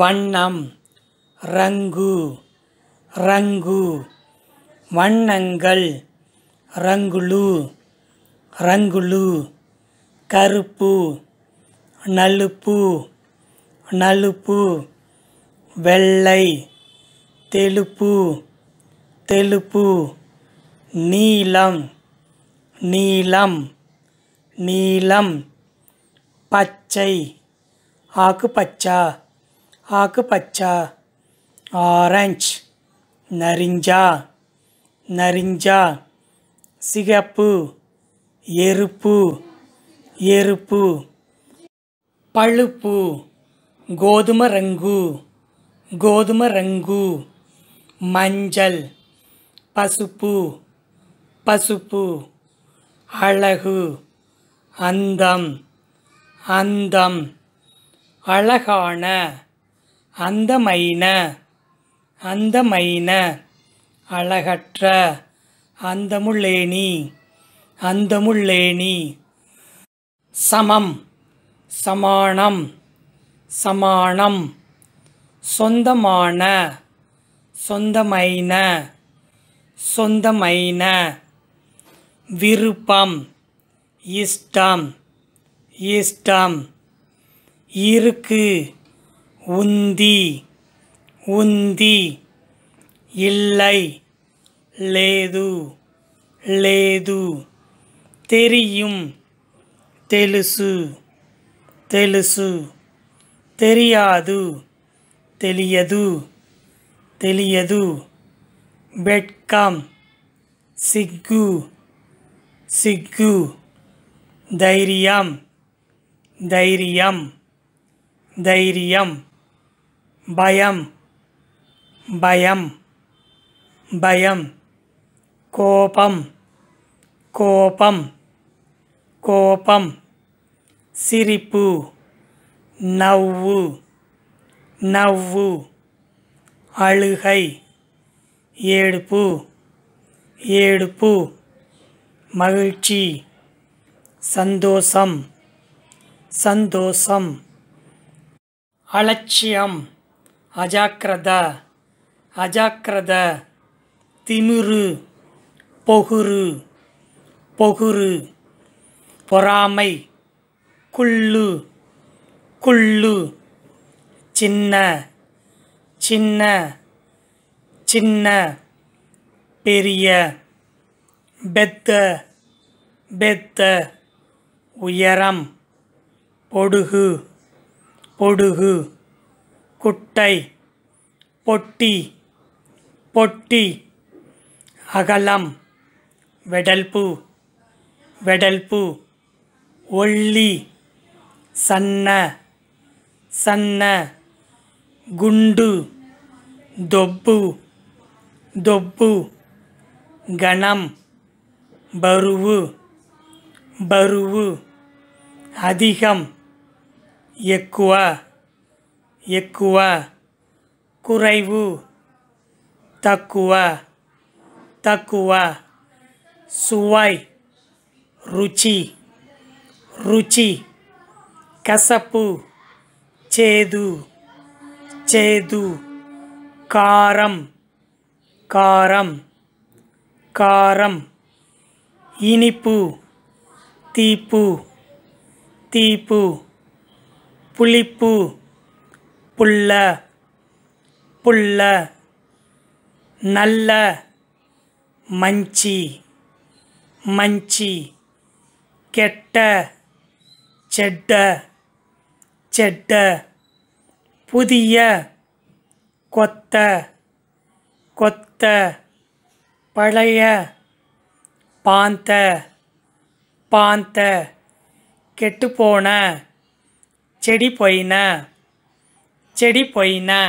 வண்ணம் ரங்கு ரங்கு வண்ணங்கள் ரங்குலு ரங்குலு கருப்பு நலுப்பு நலுப்பு வெள்ளை தெலுப்பு தெலுப்பு நீலம் நீலம் நீலம் பச்சை ஆக்கு ஆக்குப்பச்சா ఆకుపచ్చ ఆరెంజ్ నరింజ నరింజ సిగపు ఎరుపు ఎరుపు పలుపు గోధుమ రంగు గోధుమ రంగు మంజల్ పసుపు పసుపు అళగు అందం అందం அழகான அந்தமைன அந்தமைன அழகற்ற அந்தமுள்ளேணி அந்தமுள்ளேணி சமம் சமானம் சமானம் சொந்தமான சொந்தமைன சொந்தமைன விருப்பம் இஷ்டம் இஷ்டம் இருக்கு உந்தி உந்தி இல்லை లేదు లేదు தெரியும் తెలుసు తెలుసు தெரியாது తెలియదు తెలియదు బెట్కం సిగ్గు సిగ్గు ధైర్యం ధైర్యం ధైర్యం பயம் பயம் பயம் கோபம் கோபம் கோபம் சிரிப்பு நவ்வு நவ்வு அழுகை ஏடுப்பு ஏடுப்பு மகிழ்ச்சி சந்தோஷம் சந்தோஷம் அலட்சியம் அஜாக்கிரத அஜாக்கிரத திமிரு பொகுரு பொகுரு பொறாமை குள்ளு குள்ளு சின்ன சின்ன சின்ன பெரிய பெத்த பெத்த உயரம் பொடுகு பொடுகு குட்டை பொட்டி பொட்டி அகலம் வெடல்பு வெடல்பு ஒள்ளி சன்ன సన్న గుండు దొబ్బు దొబ్బు గణం బరువు బరువు అధికం ఎక్కువ ఎక్కువ కురైవు తక్కువ తక్కువ సువై రుచి రుచి కసపు చేదు చేదు కారం కారం కారం ఇనిపు తీపు తీపు పులిపు புல்ல புல்ல நல்ல மஞ்சி மஞ்சி கெட்ட செட்ட செட்ட புதிய கொத்த கொத்த பழைய பாந்த பாந்த கெட்டுப்போன செடி போயின చెడిపోయిన